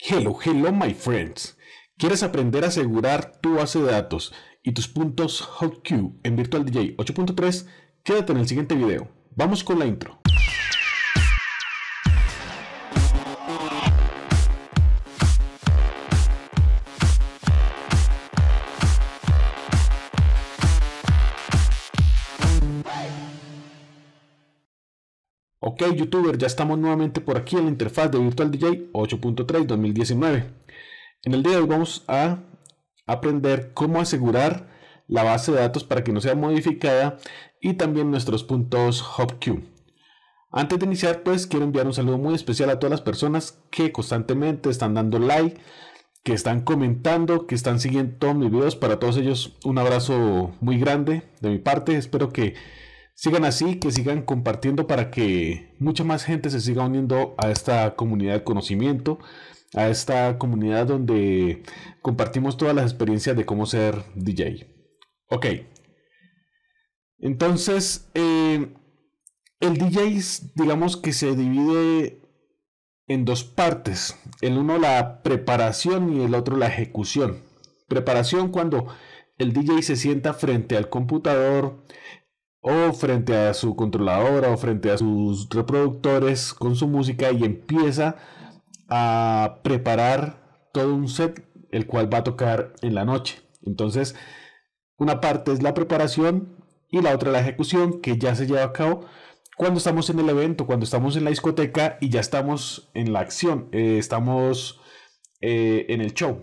Hello, hello my friends. ¿Quieres aprender a asegurar tu base de datos y tus puntos HotQ en Virtual DJ 8.3? Quédate en el siguiente video. Vamos con la intro. Ok, youtuber, ya estamos nuevamente por aquí en la interfaz de Virtual DJ 8.3 2019. En el día de hoy vamos a aprender cómo asegurar la base de datos para que no sea modificada y también nuestros puntos HopQ Antes de iniciar, pues quiero enviar un saludo muy especial a todas las personas que constantemente están dando like, que están comentando, que están siguiendo todos mis videos. Para todos ellos, un abrazo muy grande de mi parte. Espero que Sigan así, que sigan compartiendo para que mucha más gente se siga uniendo a esta comunidad de conocimiento, a esta comunidad donde compartimos todas las experiencias de cómo ser DJ. Ok. Entonces, eh, el DJ, digamos que se divide en dos partes. El uno la preparación y el otro la ejecución. Preparación cuando el DJ se sienta frente al computador o frente a su controladora o frente a sus reproductores con su música y empieza a preparar todo un set el cual va a tocar en la noche. Entonces, una parte es la preparación y la otra la ejecución que ya se lleva a cabo cuando estamos en el evento, cuando estamos en la discoteca y ya estamos en la acción, eh, estamos eh, en el show.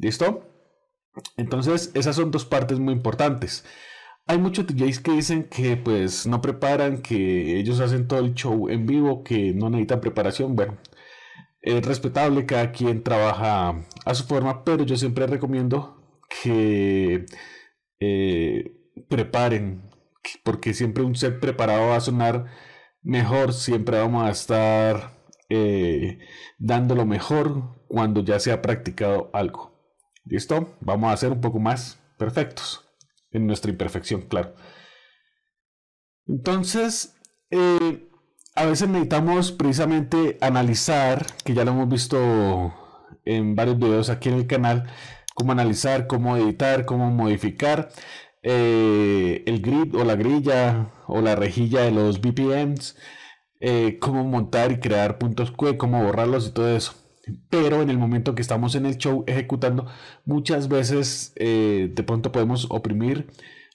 ¿Listo? Entonces, esas son dos partes muy importantes hay muchos DJs que dicen que pues no preparan, que ellos hacen todo el show en vivo, que no necesitan preparación. Bueno, es respetable, cada quien trabaja a su forma, pero yo siempre recomiendo que eh, preparen, porque siempre un set preparado va a sonar mejor, siempre vamos a estar dándolo eh, dando lo mejor cuando ya se ha practicado algo. ¿Listo? Vamos a hacer un poco más perfectos en nuestra imperfección, claro. Entonces, eh, a veces necesitamos precisamente analizar, que ya lo hemos visto en varios videos aquí en el canal, cómo analizar, cómo editar, cómo modificar eh, el grid o la grilla o la rejilla de los VPNs, eh, cómo montar y crear puntos Q, cómo borrarlos y todo eso pero en el momento que estamos en el show ejecutando, muchas veces eh, de pronto podemos oprimir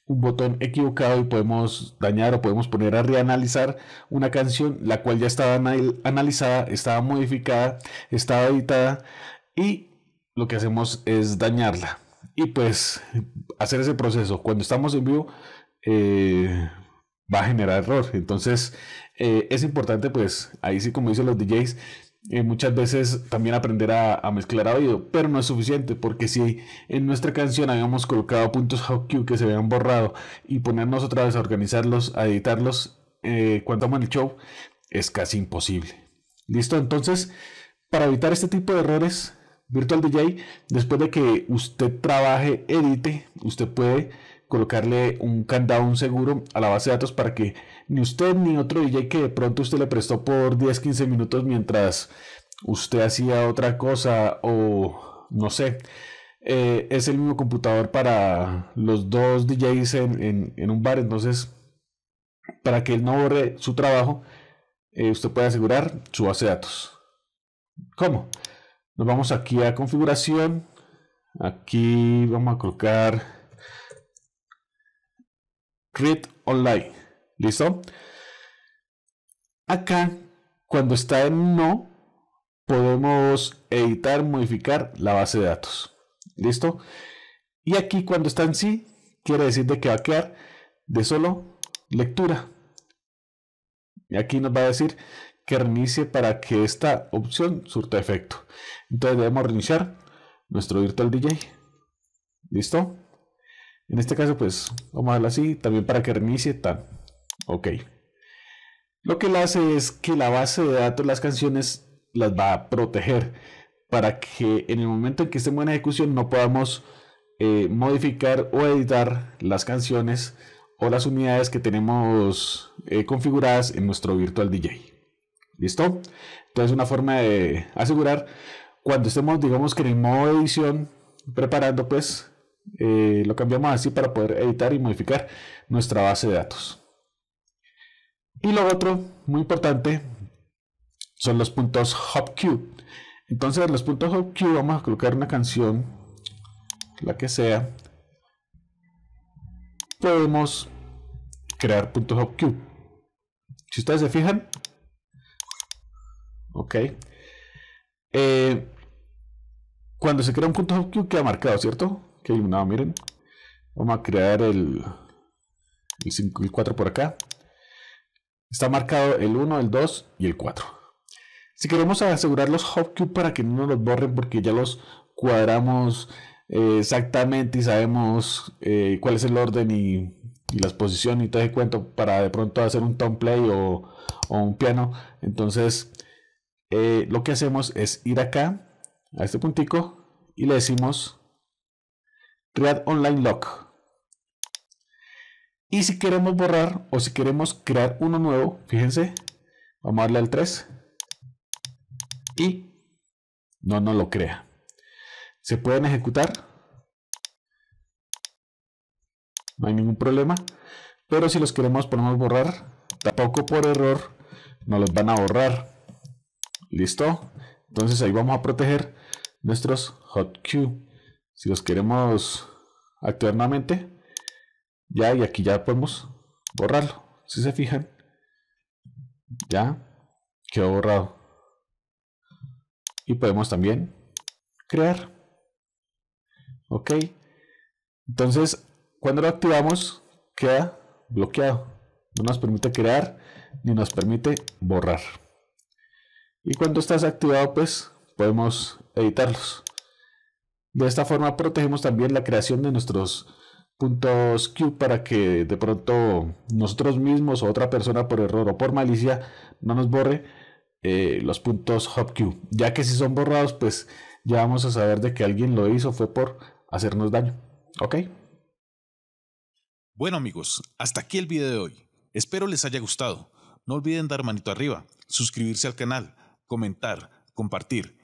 un botón equivocado y podemos dañar o podemos poner a reanalizar una canción la cual ya estaba analizada, estaba modificada, estaba editada y lo que hacemos es dañarla. Y pues hacer ese proceso cuando estamos en vivo eh, va a generar error. Entonces eh, es importante pues ahí sí como dicen los DJs eh, muchas veces también aprender a, mezclar audio, pero no es suficiente porque si en nuestra canción habíamos colocado puntos HQ que se habían borrado y ponernos otra vez a organizarlos, a editarlos eh, cuando en el show, es casi imposible. ¿Listo? Entonces, para evitar este tipo de errores, Virtual DJ, después de que usted trabaje, edite, usted puede colocarle un candado, un seguro a la base de datos para que ni usted ni otro DJ que de pronto usted le prestó por 10, 15 minutos mientras usted hacía otra cosa o no sé, eh, es el mismo computador para los dos DJs en, en, un bar, entonces para que él no borre su trabajo, eh, usted puede asegurar su base de datos. ¿Cómo? Nos vamos aquí a configuración, aquí vamos a colocar Read Online. ¿Listo? Acá, cuando está en no, podemos editar, modificar la base de datos. ¿Listo? Y aquí cuando está en sí, quiere decir de que va a quedar de solo lectura. Y aquí nos va a decir que reinicie para que esta opción surta efecto. Entonces debemos reiniciar nuestro Virtual DJ. ¿Listo? En este caso, pues vamos a darle así, también para que reinicie, tal. Ok. Lo que él hace es que la base de datos, las canciones, las va a proteger para que en el momento en que estemos en ejecución no podamos eh, modificar o editar las canciones o las unidades que tenemos eh, configuradas en nuestro virtual DJ. ¿Listo? Entonces una forma de asegurar cuando estemos, digamos que en el modo edición, preparando pues eh, lo cambiamos así para poder editar y modificar nuestra base de datos. Y lo otro, muy importante, son los puntos HopQ. Entonces, los puntos HopQ vamos a colocar una canción, la que sea. Podemos crear puntos HopQ. Si ustedes se fijan, ok. Eh, cuando se crea un punto HopQ queda marcado, ¿cierto? Qué iluminado, miren. Vamos a crear el, el, 5, 4 por acá. Está marcado el 1, el 2 y el 4. Si queremos asegurar los hopcube para que no nos los borren porque ya los cuadramos eh, exactamente y sabemos eh, cuál es el orden y, y las posiciones y todo ese cuento para de pronto hacer un tom play o, un piano. Entonces eh, lo que hacemos es ir acá a este puntico y le decimos crear online lock Y si queremos borrar o si queremos crear uno nuevo, fíjense, vamos a darle al 3 y no no lo crea. Se pueden ejecutar, no hay ningún problema, pero si los queremos podemos borrar, tampoco por error nos los van a borrar. ¿Listo? Entonces ahí vamos a proteger nuestros hotkeys si los queremos activar nuevamente, ya y aquí ya podemos borrarlo. Si se fijan, ya quedó borrado. Y podemos también crear. Ok. Entonces, cuando lo activamos, queda bloqueado. No nos permite crear ni nos permite borrar. Y cuando estás activado, pues podemos editarlos. De esta forma protegemos también la creación de nuestros puntos Q para que de pronto nosotros mismos o otra persona por error o por malicia no nos borre eh, los puntos Hop Q. Ya que si son borrados, pues ya vamos a saber de que alguien lo hizo fue por hacernos daño. ¿Ok? Bueno amigos, hasta aquí el video de hoy. Espero les haya gustado. No olviden dar manito arriba, suscribirse al canal, comentar, compartir